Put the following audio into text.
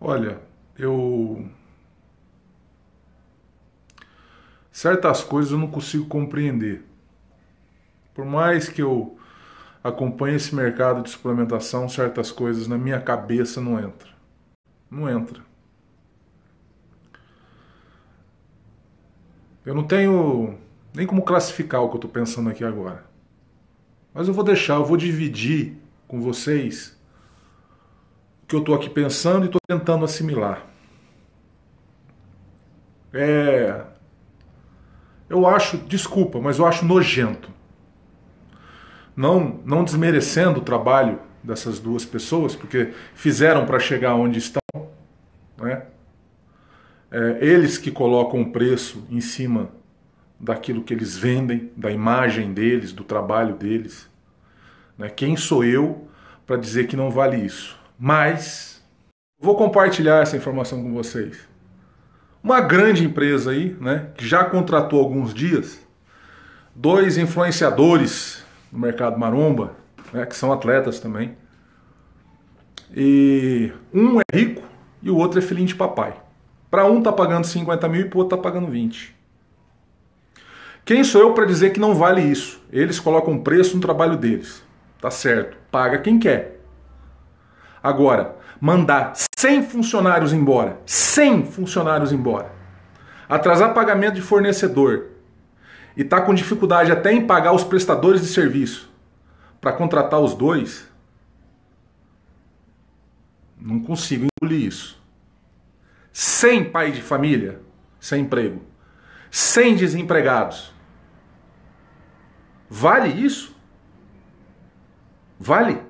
Olha, eu. Certas coisas eu não consigo compreender. Por mais que eu acompanhe esse mercado de suplementação, certas coisas na minha cabeça não entram. Não entra. Eu não tenho nem como classificar o que eu estou pensando aqui agora. Mas eu vou deixar, eu vou dividir com vocês que eu estou aqui pensando e estou tentando assimilar. É. Eu acho, desculpa, mas eu acho nojento. Não, não desmerecendo o trabalho dessas duas pessoas, porque fizeram para chegar onde estão, né? É, eles que colocam o preço em cima daquilo que eles vendem, da imagem deles, do trabalho deles. Né? Quem sou eu para dizer que não vale isso? Mas vou compartilhar essa informação com vocês. Uma grande empresa aí, né, que já contratou alguns dias dois influenciadores no mercado maromba, né, que são atletas também. E um é rico e o outro é filhinho de papai. Para um tá pagando 50 mil e para o outro tá pagando 20. Quem sou eu para dizer que não vale isso? Eles colocam preço no trabalho deles. Tá certo. Paga quem quer. Agora, mandar 100 funcionários embora, 100 funcionários embora, atrasar pagamento de fornecedor e tá com dificuldade até em pagar os prestadores de serviço para contratar os dois, não consigo engolir isso. Sem pai de família sem emprego, sem desempregados. Vale isso? Vale?